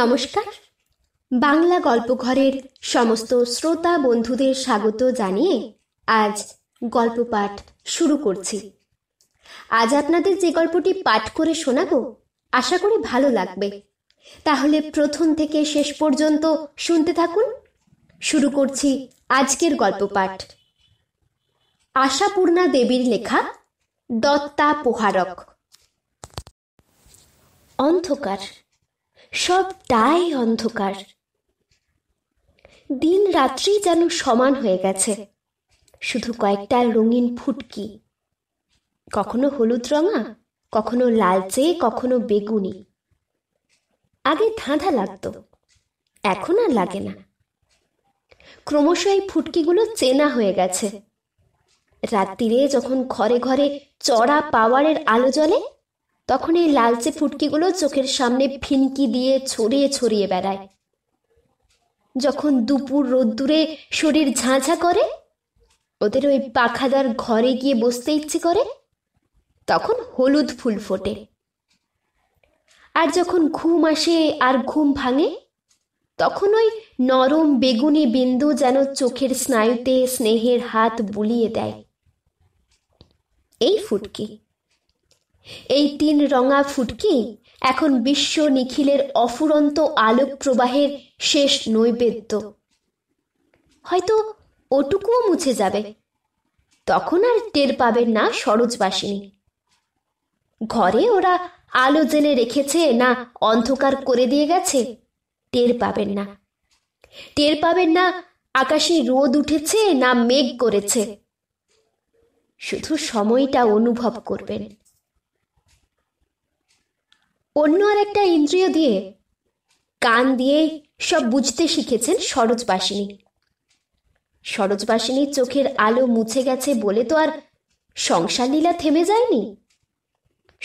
নমস্কার বাংলা গল্পঘরের সমস্ত শ্রোতা বন্ধুদের স্বাগত জানিয়ে আজ গল্প পাঠ শুরু করছি আজ আপনাদের যে গল্পটি পাঠ করে শোনাবো আশা করি ভালো লাগবে তাহলে প্রথম থেকে শেষ পর্যন্ত শুনতে থাকুন শুরু করছি আজকের গল্প পাঠ আশাপূর্ণা দেবীর লেখা দত্তা পোহারক অন্ধকার সবটাই অন্ধকার দিন রাত্রি যেন সমান হয়ে গেছে শুধু কয়েকটা রঙিন ফুটকি কখনো হলুদ রঙা কখনো লালচে কখনো বেগুনি আগে ধাঁধা লাগতো এখন আর লাগে না ক্রমশ এই ফুটকিগুলো চেনা হয়ে গেছে রাত্রিরে যখন ঘরে ঘরে চড়া পাওয়ারের আলো জ্বলে তখন এই লালচে ফুটকিগুলো চোখের সামনে ফিনকি দিয়ে ছড়িয়ে ছড়িয়ে বেড়ায় যখন দুপুর রোদ্দুরে শরীর ঝাঁঝা করে ওদের ওই পাখাদার ঘরে গিয়ে বসতে ইচ্ছে করে তখন হলুদ ফুল ফোটে আর যখন ঘুম আসে আর ঘুম ভাঙে তখন ওই নরম বেগুনি বিন্দু যেন চোখের স্নায়ুতে স্নেহের হাত বুলিয়ে দেয় এই ফুটকি এই তিন রঙা ফুটকি এখন বিশ্ব নিখিলের অফুরন্ত আলোক প্রবাহের শেষ নৈবেদ্য হয়তো ওটুকুও মুছে যাবে তখন আর টের পাবেন না সরোজবাসিনী ঘরে ওরা আলো জেনে রেখেছে না অন্ধকার করে দিয়ে গেছে টের পাবেন না টের পাবেন না আকাশে রোদ উঠেছে না মেঘ করেছে শুধু সময়টা অনুভব করবেন অন্য আর একটা ইন্দ্রিয় দিয়ে কান দিয়ে সব বুঝতে শিখেছেন সরোজবাসিনী সরোজবাসিনীর চোখের আলো মুছে গেছে বলে তো আর সংসার লীলা থেমে যায়নি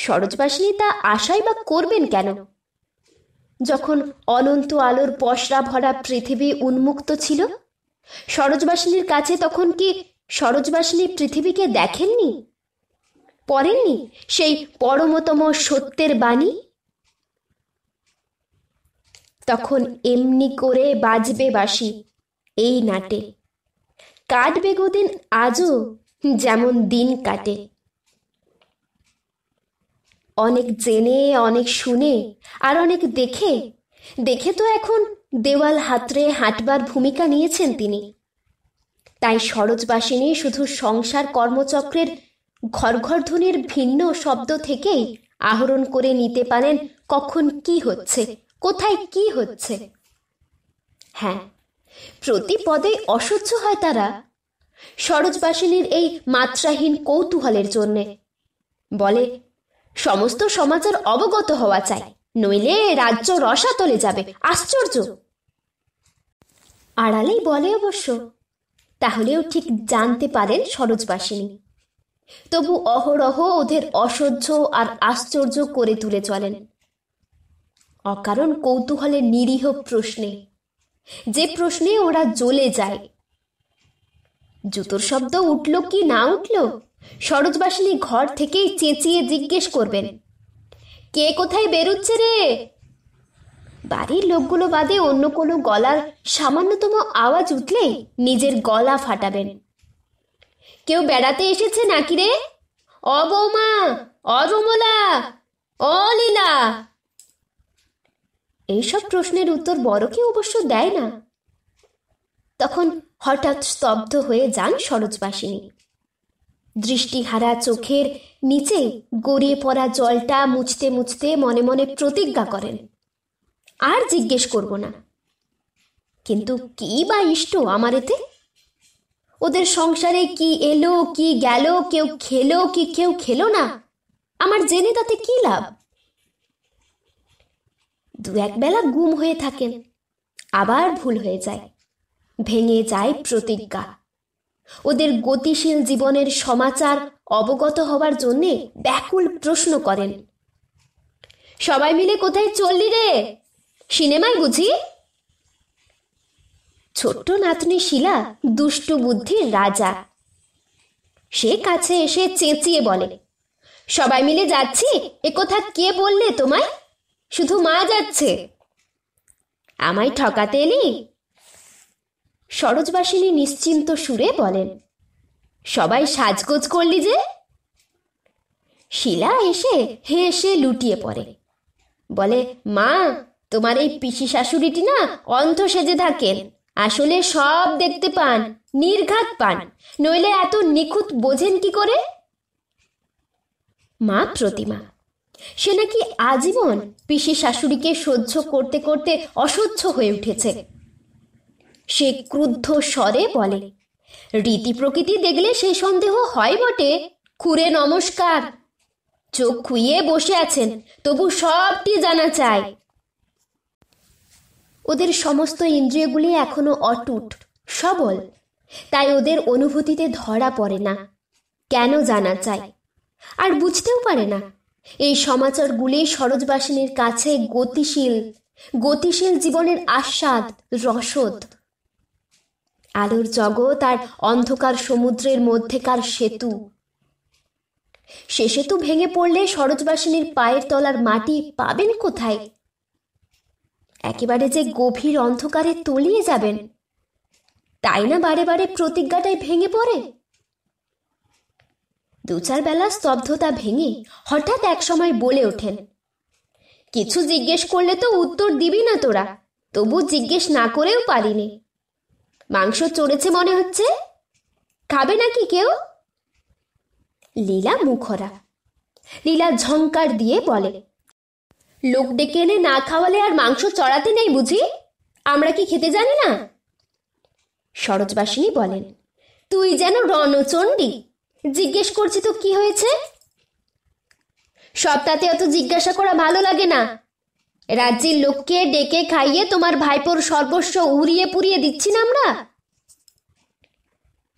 সরোজবাসিনী তা আশাই বা করবেন কেন যখন অনন্ত আলোর পশরা ভরা পৃথিবী উন্মুক্ত ছিল সরোজবাসিনীর কাছে তখন কি সরোজবাসিনী পৃথিবীকে দেখেননি পড়েননি সেই পরমতম সত্যের বাণী তখন এমনি করে বাজবে বাসি এই নাটে কাটবে গোদিন আজও যেমন দিন কাটে অনেক জেনে অনেক শুনে আর অনেক দেখে দেখে তো এখন দেওয়াল হাতরে হাঁটবার ভূমিকা নিয়েছেন তিনি তাই সরোজবাসিনী শুধু সংসার কর্মচক্রের ঘর ঘর ধ্বনির ভিন্ন শব্দ থেকেই আহরণ করে নিতে পারেন কখন কি হচ্ছে কোথায় কি হচ্ছে হ্যাঁ প্রতি পদে অসহ্য হয় তারা সরোজবাসিনীর এই মাত্রাহীন কৌতূহলের জন্যে বলে সমস্ত সমাজের অবগত হওয়া চাই নইলে রাজ্য রসাতলে যাবে আশ্চর্য আড়ালেই বলে অবশ্য তাহলেও ঠিক জানতে পারেন সরোজবাসিনী তবু অহরহ ওদের অসহ্য আর আশ্চর্য করে তুলে চলেন অকারণ কৌতূহলের নিরীহ প্রশ্নে যে প্রশ্নে ওরা জ্বলে যায় জুতোর শব্দ উঠল কি না উঠল সরোজবাসিনী ঘর থেকেই চেঁচিয়ে জিজ্ঞেস করবেন কে কোথায় বেরোচ্ছে রে বাড়ির লোকগুলো বাদে অন্য কোনো গলার সামান্যতম আওয়াজ উঠলেই নিজের গলা ফাটাবেন কেউ বেড়াতে এসেছে নাকি রে অবৌমা অরমলা অলীলা এইসব প্রশ্নের উত্তর বড় কেউ অবশ্য দেয় না তখন হঠাৎ স্তব্ধ হয়ে যান সরোজবাসিনী দৃষ্টিহারা চোখের নিচে গড়িয়ে পড়া জলটা মুছতে মুছতে মনে মনে প্রতিজ্ঞা করেন আর জিজ্ঞেস করব না কিন্তু কি বা ইষ্ট আমার এতে ওদের সংসারে কি এলো কি গেল কেউ খেলো কি কেউ খেলো না আমার জেনে তাতে কি লাভ দু একবেলা গুম হয়ে থাকেন আবার ভুল হয়ে যায় ভেঙে যায় প্রতিজ্ঞা ওদের গতিশীল জীবনের সমাচার অবগত হবার জন্যে ব্যাকুল প্রশ্ন করেন সবাই মিলে কোথায় চললি রে সিনেমায় বুঝি ছোট্ট নাতনি শিলা দুষ্টু বুদ্ধির রাজা সে কাছে এসে চেঁচিয়ে বলে সবাই মিলে যাচ্ছি একথা কে বললে তোমায় শুধু মা যাচ্ছে আমায় ঠকাতে এলি সরোজবাসিনী নিশ্চিন্ত সুরে বলেন সবাই সাজগোজ করলি যে শিলা এসে হেসে লুটিয়ে পড়ে বলে মা তোমার এই পিসি শাশুড়িটি না অন্ধ সেজে থাকেন আসলে সব দেখতে পান নির্ঘাত পান নইলে এত নিখুঁত বোঝেন কি করে মা প্রতিমা সে নাকি আজীবন পিসি শাশুড়িকে সহ্য করতে করতে অসহ্য হয়ে উঠেছে সে ক্রুদ্ধ স্বরে বলে রীতি প্রকৃতি দেখলে সেই সন্দেহ হয় বটে খুরে নমস্কার চোখ খুইয়ে বসে আছেন তবু সবটি জানা চায় ওদের সমস্ত ইন্দ্রিয়গুলি এখনো অটুট সবল তাই ওদের অনুভূতিতে ধরা পড়ে না কেন জানা চায় আর বুঝতেও পারে না এই সমাচারগুলি সরোজবাসিনীর কাছে গতিশীল গতিশীল জীবনের আস্বাদ রসদ আলোর জগৎ আর অন্ধকার সমুদ্রের মধ্যেকার সেতু সে সেতু ভেঙে পড়লে সরোজবাসিনীর পায়ের তলার মাটি পাবেন কোথায় একেবারে যে গভীর অন্ধকারে তলিয়ে যাবেন তাই না বারে বারে প্রতিজ্ঞাটাই ভেঙে পড়ে দু চার বেলা স্তব্ধতা ভেঙে হঠাৎ এক সময় বলে ওঠেন কিছু জিজ্ঞেস করলে তো উত্তর দিবি না তোরা তবু জিজ্ঞেস না করেও পারিনি মাংস চড়েছে মনে হচ্ছে খাবে নাকি কেউ লীলা মুখরা লীলা ঝঙ্কার দিয়ে বলে লোক ডেকে এনে না খাওয়ালে আর মাংস চড়াতে নেই বুঝি আমরা কি খেতে জানি না সরোজবাসিনী বলেন তুই যেন রণচণ্ডী জিজ্ঞেস করছি তো কি হয়েছে সপ্তাহে অত জিজ্ঞাসা করা ভালো লাগে না রাজ্যের লোককে ডেকে খাইয়ে তোমার ভাইপোর সর্বস্ব উড়িয়ে পুড়িয়ে দিচ্ছি না আমরা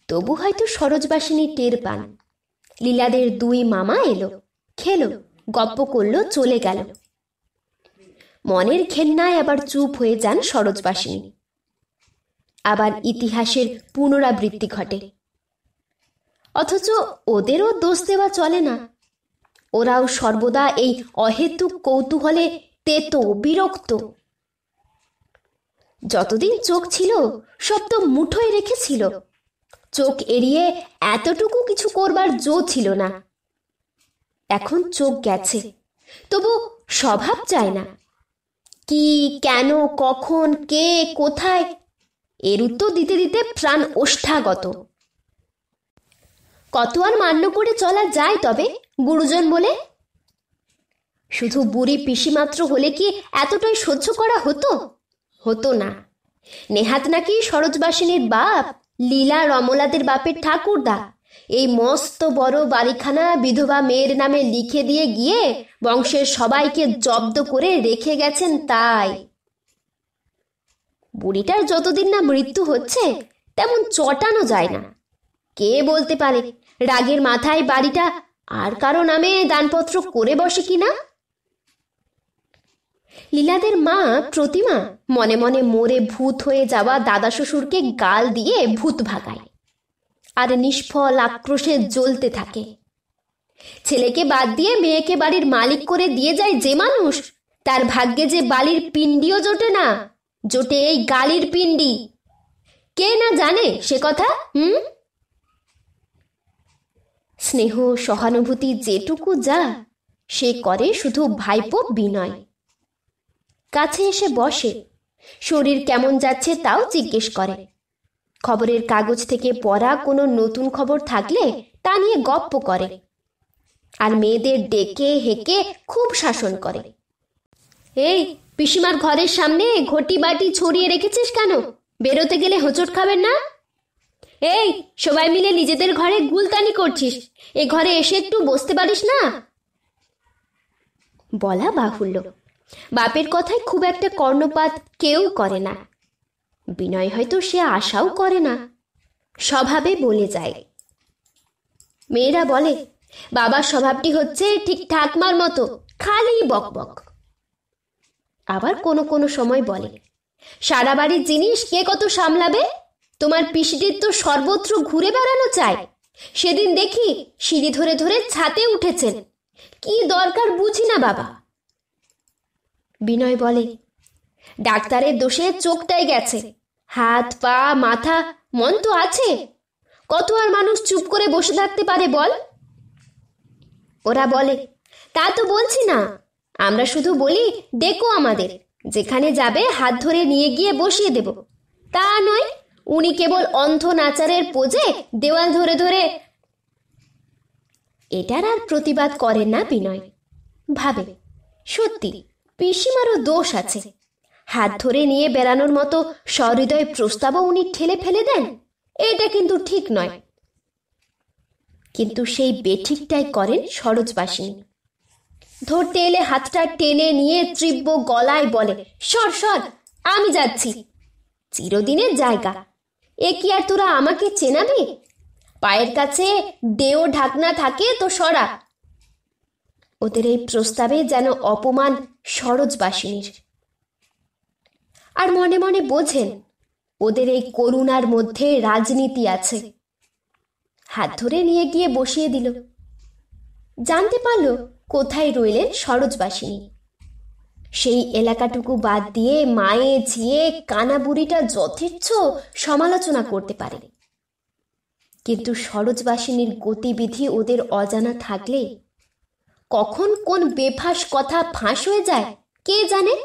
তবু হয়তো সরোজবাসিনী টের পান লীলাদের দুই মামা এলো খেলো গপ্প করলো চলে গেল মনের ঘেন্নায় আবার চুপ হয়ে যান সরোজবাসিনী আবার ইতিহাসের পুনরাবৃত্তি ঘটে অথচ ওদেরও দোষ দেওয়া চলে না ওরাও সর্বদা এই অহেতুক কৌতূহলে তেত বিরক্ত যতদিন চোখ ছিল সব তো মুঠোয় রেখেছিল চোখ এড়িয়ে এতটুকু কিছু করবার জো ছিল না এখন চোখ গেছে তবু স্বভাব চায় না কি কেন কখন কে কোথায় এর উত্তর দিতে দিতে প্রাণ ওষ্ঠাগত কত আর মান্য করে চলা যায় তবে গুরুজন বলে শুধু বুড়ি পিসিমাত্র হলে কি এতটাই সহ্য করা হতো হতো না নেহাত নাকি সরোজবাসিনীর বাপ লীলা রমলাদের বাপের ঠাকুরদা এই মস্ত বড় বাড়িখানা বিধবা মেয়ের নামে লিখে দিয়ে গিয়ে বংশের সবাইকে জব্দ করে রেখে গেছেন তাই বুড়িটার যতদিন না মৃত্যু হচ্ছে তেমন চটানো যায় না কে বলতে পারে রাগের মাথায় বাড়িটা আর কারো নামে দানপত্র করে বসে কিনা লীলাদের মা প্রতিমা মনে মনে মোরে ভূত হয়ে যাওয়া দাদা শ্বশুরকে গাল দিয়ে ভূত ভাগায় আর নিষ্ফল আক্রোশে জ্বলতে থাকে ছেলেকে বাদ দিয়ে মেয়েকে বাড়ির মালিক করে দিয়ে যায় যে মানুষ তার ভাগ্যে যে বালির পিণ্ডিও জোটে না জোটে এই গালির পিণ্ডি কে না জানে সে কথা হুম স্নেহ সহানুভূতি যেটুকু যা সে করে শুধু ভাইপো বিনয় কাছে এসে বসে শরীর কেমন যাচ্ছে তাও জিজ্ঞেস করে খবরের কাগজ থেকে পড়া কোনো নতুন খবর থাকলে তা নিয়ে গপ্প করে আর মেয়েদের ডেকে হেঁকে খুব শাসন করে এই পিসিমার ঘরের সামনে ঘটি বাটি ছড়িয়ে রেখেছিস কেন বেরোতে গেলে হোঁচট খাবেন না এই সবাই মিলে নিজেদের ঘরে গুলতানি করছিস এ ঘরে এসে একটু বসতে পারিস না বলা বাহুল্য বাপের কথায় খুব একটা কর্ণপাত কেউ করে না বিনয় হয়তো সে আশাও করে না স্বভাবে বলে যায় মেয়েরা বলে বাবার স্বভাবটি হচ্ছে ঠিক ঠাকমার মতো খালি বক বক আবার কোনো কোনো সময় বলে সারা বাড়ির জিনিস কে কত সামলাবে তোমার পিসিদের তো সর্বত্র ঘুরে বেড়ানো চায় সেদিন দেখি সিঁড়ি ধরে ধরে ছাতে উঠেছেন কি দরকার বুঝি না বাবা বিনয় বলে ডাক্তারের দোষে চোখটাই গেছে হাত পা মাথা মন তো আছে কত আর মানুষ চুপ করে বসে থাকতে পারে বল ওরা বলে তা তো বলছি না আমরা শুধু বলি দেখো আমাদের যেখানে যাবে হাত ধরে নিয়ে গিয়ে বসিয়ে দেব তা নয় উনি কেবল অন্ধ নাচারের পোজে দেওয়াল ধরে ধরে এটার আর প্রতিবাদ করেন না বিনয় ভাবে সত্যি পিসিমারও দোষ আছে হাত ধরে নিয়ে বেড়ানোর মতো সহৃদয় প্রস্তাবও উনি ঠেলে ফেলে দেন এটা কিন্তু ঠিক নয় কিন্তু সেই বেঠিকটাই করেন সরোজবাসিনী ধরতে এলে হাতটা টেনে নিয়ে তীব্র গলায় বলে সর সর আমি যাচ্ছি চিরদিনের জায়গা এ কি আর তোরা আমাকে চেনাবি পায়ের কাছে দেও ঢাকনা থাকে তো সরা ওদের এই প্রস্তাবে যেন অপমান সরোজবাসিনীর আর মনে মনে বোঝেন ওদের এই করুণার মধ্যে রাজনীতি আছে হাত ধরে নিয়ে গিয়ে বসিয়ে দিল জানতে পারল কোথায় রইলেন সরোজবাসিনী সেই এলাকাটুকু বাদ দিয়ে মায়ে ঝিয়ে কানাবুড়িটা যথেচ্ছ সমালোচনা করতে পারে কিন্তু সরোজবাসিনীর গতিবিধি ওদের অজানা থাকলে কখন কোন বেফাস কথা ফাঁস হয়ে যায় কে জানে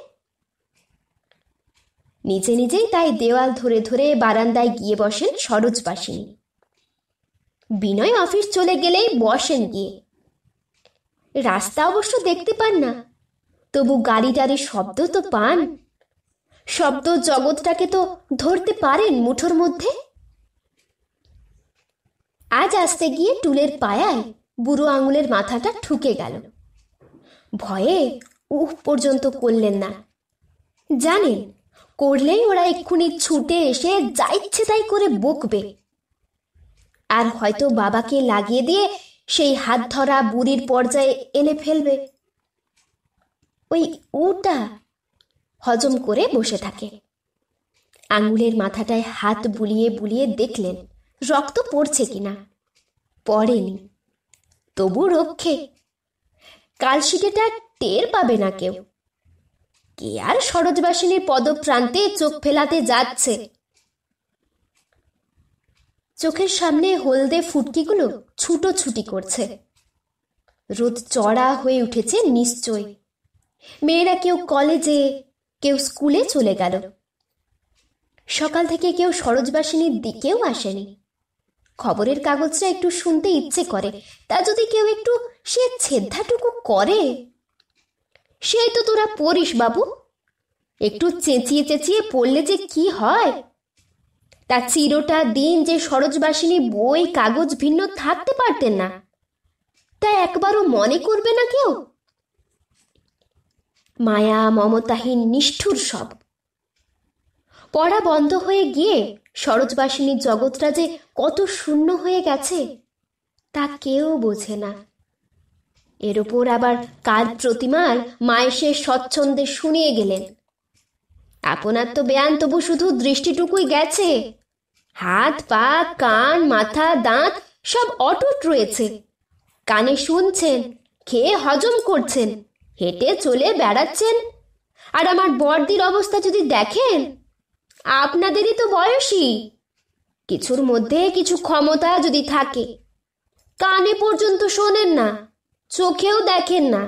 নিজে নিজেই তাই দেওয়াল ধরে ধরে বারান্দায় গিয়ে বসেন সরোজবাসিনী বিনয় অফিস চলে গেলেই বসেন গিয়ে রাস্তা অবশ্য দেখতে পান না তবু গাড়ি টাড়ি শব্দ তো পান শব্দ জগৎটাকে তো ধরতে পারেন মুঠোর মধ্যে আজ আসতে গিয়ে টুলের পায়ায় বুড়ো আঙুলের মাথাটা ঠুকে গেল ভয়ে উহ পর্যন্ত করলেন না জানেন করলেই ওরা এক্ষুনি ছুটে এসে যা ইচ্ছে তাই করে বকবে আর হয়তো বাবাকে লাগিয়ে দিয়ে সেই হাত ধরা বুড়ির পর্যায়ে এনে ফেলবে ওই উটা হজম করে বসে থাকে আঙুলের মাথাটায় হাত বুলিয়ে বুলিয়ে দেখলেন রক্ত পড়ছে কিনা পড়েনি তবু রক্ষে কালশিটেটা টের পাবে না কেউ কে আর সরোজবাসিনীর পদপ্রান্তে চোখ ফেলাতে যাচ্ছে চোখের সামনে হলদে ফুটকিগুলো ছুটো ছুটি করছে রোদ চড়া হয়ে উঠেছে নিশ্চয়ই মেয়েরা কেউ কলেজে কেউ স্কুলে চলে গেল সকাল থেকে কেউ সরোজবাসিনীর দিকেও আসেনি খবরের কাগজটা একটু শুনতে ইচ্ছে করে তা যদি কেউ একটু সে ছেদ্ধাটুকু করে সেই তো তোরা পড়িস বাবু একটু চেঁচিয়ে চেঁচিয়ে পড়লে যে কি হয় তা চিরটা দিন যে সরোজবাসিনী বই কাগজ ভিন্ন থাকতে পারতেন না তা একবারও মনে করবে না কেউ মায়া মমতাহীন নিষ্ঠুর সব পড়া বন্ধ হয়ে গিয়ে সরোজবাসিনীর জগৎটা যে কত শূন্য হয়ে গেছে তা কেউ বোঝে না এর ওপর আবার কাল প্রতিমার মায়েশে স্বচ্ছন্দে শুনিয়ে গেলেন আপনার তো বেয়ান তবু শুধু দৃষ্টিটুকুই গেছে হাত পা কান মাথা দাঁত সব অটুট রয়েছে কানে শুনছেন খেয়ে হজম করছেন হেঁটে চলে বেড়াচ্ছেন আর আমার বর্দির অবস্থা যদি দেখেন আপনাদেরই তো বয়সী কিছুর মধ্যে কিছু ক্ষমতা যদি থাকে কানে পর্যন্ত শোনেন না চোখেও দেখেন না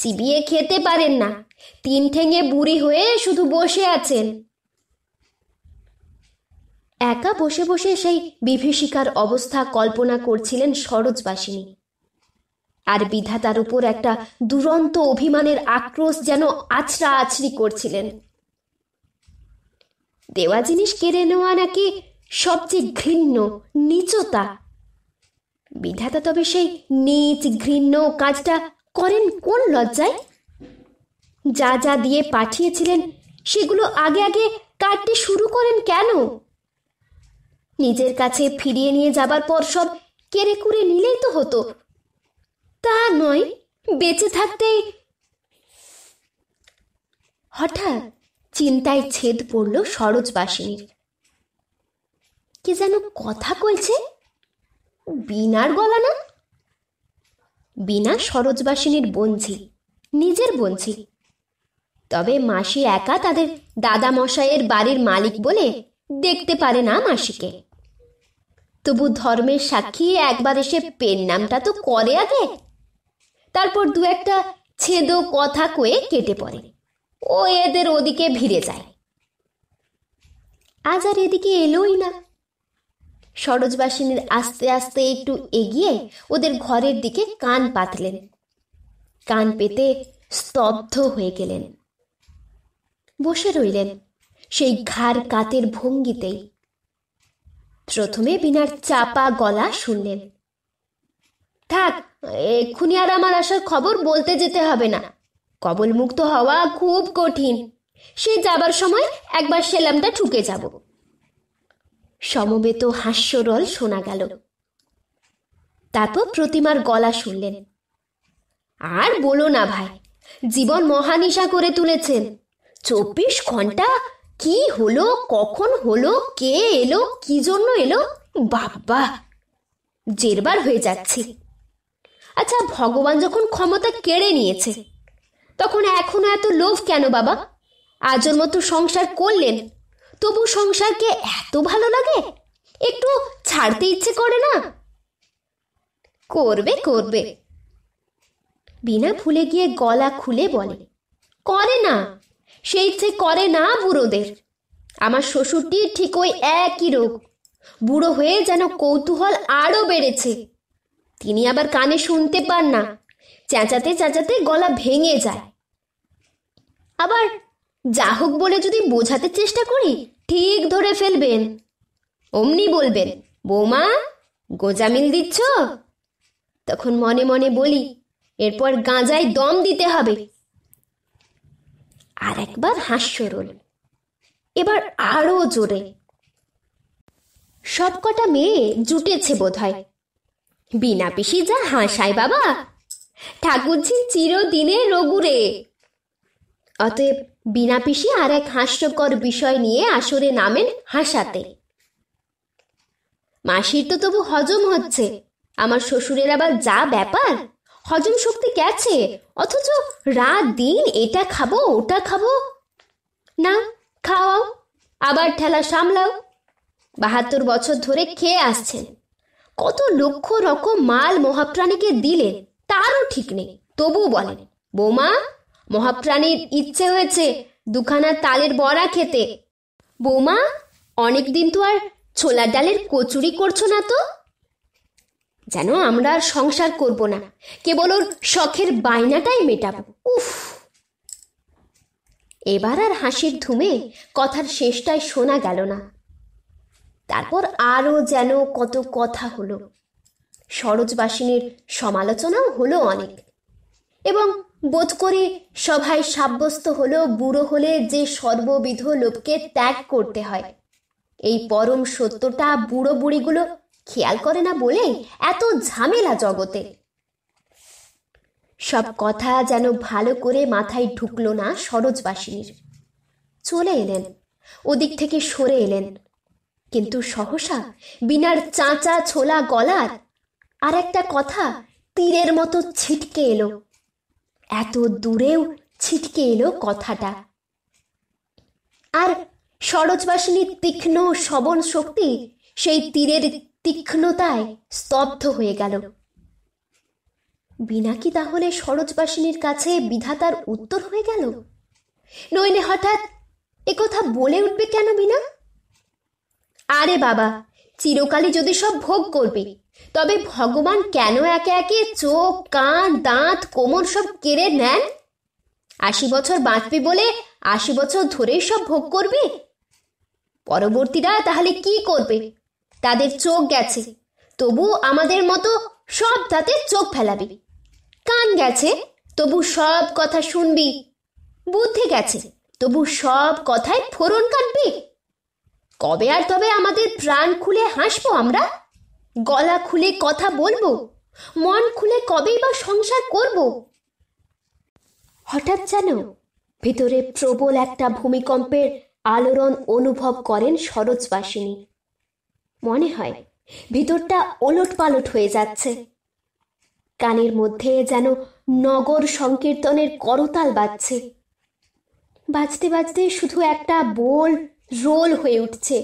চিবিয়ে খেতে পারেন না তিন ঠেঙে বুড়ি হয়ে শুধু বসে আছেন একা বসে বসে সেই বিভীষিকার অবস্থা কল্পনা করছিলেন সরোজবাসিনী আর বিধাতার উপর একটা দুরন্ত অভিমানের আক্রোশ যেন আছড়া আছড়ি করছিলেন দেওয়া জিনিস কেড়ে নেওয়া নাকি সবচেয়ে ঘৃণ্য নিচতা বিধাতা তবে সেই নিচ ঘৃণ্য কাজটা করেন কোন লজ্জায় যা যা দিয়ে পাঠিয়েছিলেন সেগুলো আগে আগে কাটতে শুরু করেন কেন নিজের কাছে ফিরিয়ে নিয়ে যাবার পর সব কেড়ে কুড়ে নিলেই তো হতো তা নয় বেঁচে থাকতেই হঠাৎ চিন্তায় ছেদ পড়ল সরোজবাসিনীর কে যেন কথা কইছে বিনার গলা না বিনা সরোজবাসিনীর বঞ্চি নিজের বঞ্চি তবে মাসি একা তাদের দাদা মশাইয়ের বাড়ির মালিক বলে দেখতে পারে না মাসিকে তবু ধর্মের সাক্ষী একবার এসে পেন নামটা তো করে আগে তারপর দু একটা ছেদো কথা কয়ে কেটে পড়ে ও এদের ওদিকে ভিড়ে যায় আজ আর এদিকে এলোই না সরোজবাসিনীর আস্তে আস্তে একটু এগিয়ে ওদের ঘরের দিকে কান পাতলেন কান পেতে স্তব্ধ হয়ে গেলেন বসে রইলেন সেই ঘাড় কাতের ভঙ্গিতেই প্রথমে বিনার চাপা গলা শুনলেন থাক এক্ষুনি আর আমার আসার খবর বলতে যেতে হবে না কবল মুক্ত হওয়া খুব কঠিন সে যাবার সময় একবার সেলামটা ঠুকে যাব সমবেত হাস্যরল শোনা গেল তারপর প্রতিমার গলা শুনলেন আর বলো না ভাই জীবন মহানিশা করে তুলেছেন চব্বিশ ঘন্টা কি হলো কখন হলো কে এলো কি জন্য এলো বাবা জেরবার হয়ে যাচ্ছে আচ্ছা ভগবান যখন ক্ষমতা কেড়ে নিয়েছে তখন এখনো এত লোভ কেন বাবা আজর মতো সংসার করলেন তবু সংসারকে এত ভালো লাগে একটু ছাড়তে ইচ্ছে করে না করবে করবে বিনা ফুলে গিয়ে গলা খুলে বলে করে না সে ইচ্ছে করে না বুড়োদের আমার শ্বশুরটির ঠিক ওই একই রোগ বুড়ো হয়ে যেন কৌতূহল আরও বেড়েছে তিনি আবার কানে শুনতে পান না চেঁচাতে চেঁচাতে গলা ভেঙে যায় আবার যা হোক বলে যদি বোঝাতে চেষ্টা করি ঠিক ধরে ফেলবেন অমনি বলবেন বৌমা গোজামিল দিচ্ছ তখন মনে মনে বলি এরপর গাঁজায় দম দিতে হবে আর একবার হাস্যরোল এবার আরও জোরে সবকটা মেয়ে জুটেছে বোধ হয় বিনা পিসি যা হাসায় বাবা ঠাকুরজি চিরদিনে রগুরে অতএব বিনা পিসি আর এক হাস্যকর বিষয় নিয়ে আসরে নামেন হাসাতে মাসির তো তবু হজম হচ্ছে আমার শ্বশুরের আবার যা ব্যাপার হজম শক্তি গেছে অথচ রাত দিন এটা খাবো ওটা খাবো না খাওয়াও আবার ঠেলা সামলাও বাহাত্তর বছর ধরে খেয়ে আসছেন কত লক্ষ রকম মাল মহাপ্রাণীকে দিলেন তারও ঠিক নেই তবু বলেন বোমা মহাপ্রাণীর ইচ্ছে হয়েছে দুখানা তালের বড়া খেতে বৌমা অনেকদিন তো আর ছোলা ডালের কচুরি করছো না তো যেন আমরা আর সংসার করব না কেবল ওর শখের বায়নাটাই মেটাব উফ এবার আর হাসির ধুমে কথার শেষটায় শোনা গেল না তারপর আরও যেন কত কথা হলো সরোজবাসিনীর সমালোচনাও হলো অনেক এবং বোধ করি সভায় সাব্যস্ত হলো বুড়ো হলে যে সর্ববিধ লোককে ত্যাগ করতে হয় এই পরম সত্যটা বুড়ো বুড়িগুলো খেয়াল করে না বলে এত ঝামেলা জগতে সব কথা যেন ভালো করে মাথায় ঢুকলো না সরোজবাসিনীর চলে এলেন ওদিক থেকে সরে এলেন কিন্তু সহসা বিনার চাঁচা ছোলা গলার আর একটা কথা তীরের মতো ছিটকে এলো এত দূরেও ছিটকে এলো কথাটা আর সরোজবাসিনীর তীক্ষ্ণ শ্রবণ শক্তি সেই তীরের তীক্ষ্ণতায় স্তব্ধ হয়ে গেল বিনা কি তাহলে সরোজবাসিনীর কাছে বিধাতার উত্তর হয়ে গেল নইলে হঠাৎ একথা বলে উঠবে কেন বিনা আরে বাবা চিরকালই যদি সব ভোগ করবে তবে ভগবান কেন একে একে চোখ কান দাঁত কোমর সব কেড়ে নেন আশি বছর বাঁচবে বলে আশি বছর ধরে সব ভোগ করবে পরবর্তীরা তাহলে কি করবে তাদের চোখ গেছে তবু আমাদের মতো সব দাঁতে চোখ ফেলাবি কান গেছে তবু সব কথা শুনবি বুদ্ধি গেছে তবু সব কথায় ফোরন কাটবি কবে আর তবে আমাদের প্রাণ খুলে হাসবো আমরা গলা খুলে কথা বলবো মন খুলে কবেই বা সংসার করব হঠাৎ যেন ভিতরে প্রবল একটা ভূমিকম্পের আলোড়ন অনুভব করেন সরোজবাসিনী মনে হয় ভিতরটা ওলট পালট হয়ে যাচ্ছে কানের মধ্যে যেন নগর সংকীর্তনের করতাল বাজছে বাজতে বাজতে শুধু একটা বোল রোল হয়ে উঠছে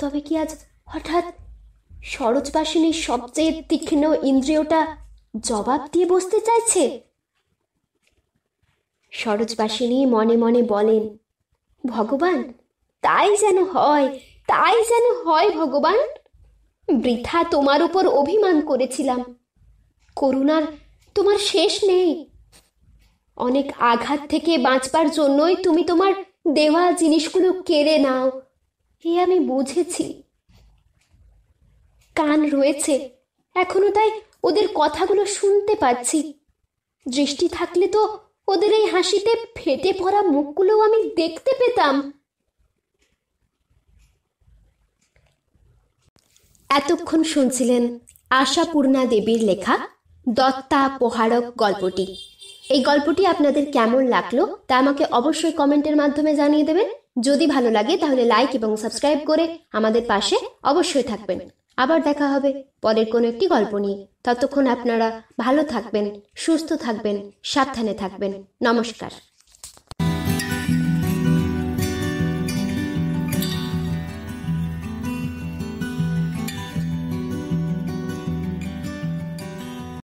তবে কি আজ হঠাৎ সরোজবাসিনীর সবচেয়ে তীক্ষ্ণ ইন্দ্রিয়টা জবাব দিয়ে বসতে চাইছে সরোজবাসিনী মনে মনে বলেন ভগবান তাই যেন হয় তাই যেন হয় ভগবান বৃথা তোমার উপর অভিমান করেছিলাম করুণার তোমার শেষ নেই অনেক আঘাত থেকে বাঁচবার জন্যই তুমি তোমার দেওয়া জিনিসগুলো কেড়ে নাও এ আমি বুঝেছি কান রয়েছে এখনো তাই ওদের কথাগুলো শুনতে পাচ্ছি দৃষ্টি থাকলে তো ওদের এই হাসিতে ফেটে পড়া মুখগুলো আমি দেখতে পেতাম এতক্ষণ শুনছিলেন আশাপূর্ণা দেবীর লেখা দত্তা পোহারক গল্পটি এই গল্পটি আপনাদের কেমন লাগলো তা আমাকে অবশ্যই কমেন্টের মাধ্যমে জানিয়ে দেবেন যদি ভালো লাগে তাহলে লাইক এবং সাবস্ক্রাইব করে আমাদের পাশে অবশ্যই থাকবেন আবার দেখা হবে পরের কোনো একটি গল্প নিয়ে ততক্ষণ আপনারা ভালো থাকবেন সুস্থ থাকবেন সাবধানে থাকবেন নমস্কার